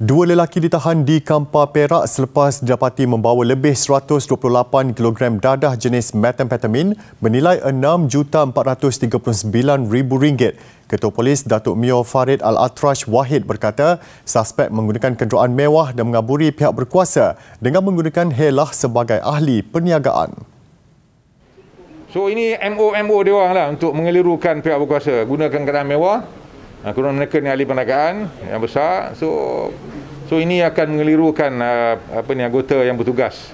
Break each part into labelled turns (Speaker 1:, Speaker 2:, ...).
Speaker 1: Dua lelaki ditahan di Kampar Perak selepas didapati membawa lebih 128 kg dadah jenis metamfetamin bernilai RM6,439,000. Ketua Polis Datuk Mio Farid Al-Atraj Wahid berkata, suspek menggunakan kenderaan mewah dan mengaburi pihak berkuasa dengan menggunakan helah sebagai ahli perniagaan.
Speaker 2: So ini MO-MO dia orang lah untuk mengelirukan pihak berkuasa. Gunakan kenderaan mewah, uh, ah, kerana mereka ni ahli perniagaan yang besar so so ini akan mengelirukan uh, apa ni anggota yang bertugas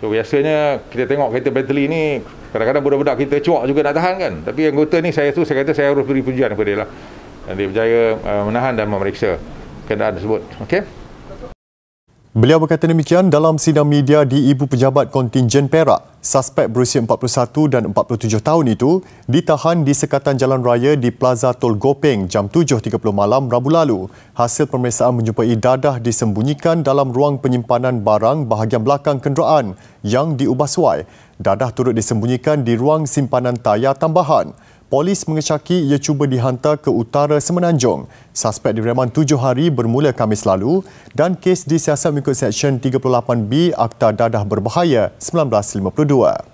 Speaker 2: so biasanya kita tengok kereta Bentley ni kadang-kadang budak-budak kita cuak juga nak tahan kan tapi anggota ni saya tu saya kata saya harus beri pujian kepada dia lah dan dia berjaya uh, menahan dan memeriksa kenderaan tersebut okey
Speaker 1: Beliau berkata demikian dalam sidang media di ibu pejabat kontingen Perak. Suspek berusia 41 dan 47 tahun itu ditahan di sekatan jalan raya di Plaza Tol Gopeng jam 7.30 malam Rabu lalu. Hasil pemeriksaan menjumpai dadah disembunyikan dalam ruang penyimpanan barang bahagian belakang kenderaan yang diubah suai. Dadah turut disembunyikan di ruang simpanan tayar tambahan polis mengecaki ia cuba dihantar ke utara Semenanjung. Suspek direman tujuh hari bermula Kamis lalu dan kes disiasat mengikut Seksyen 38B Akta Dadah Berbahaya 1952.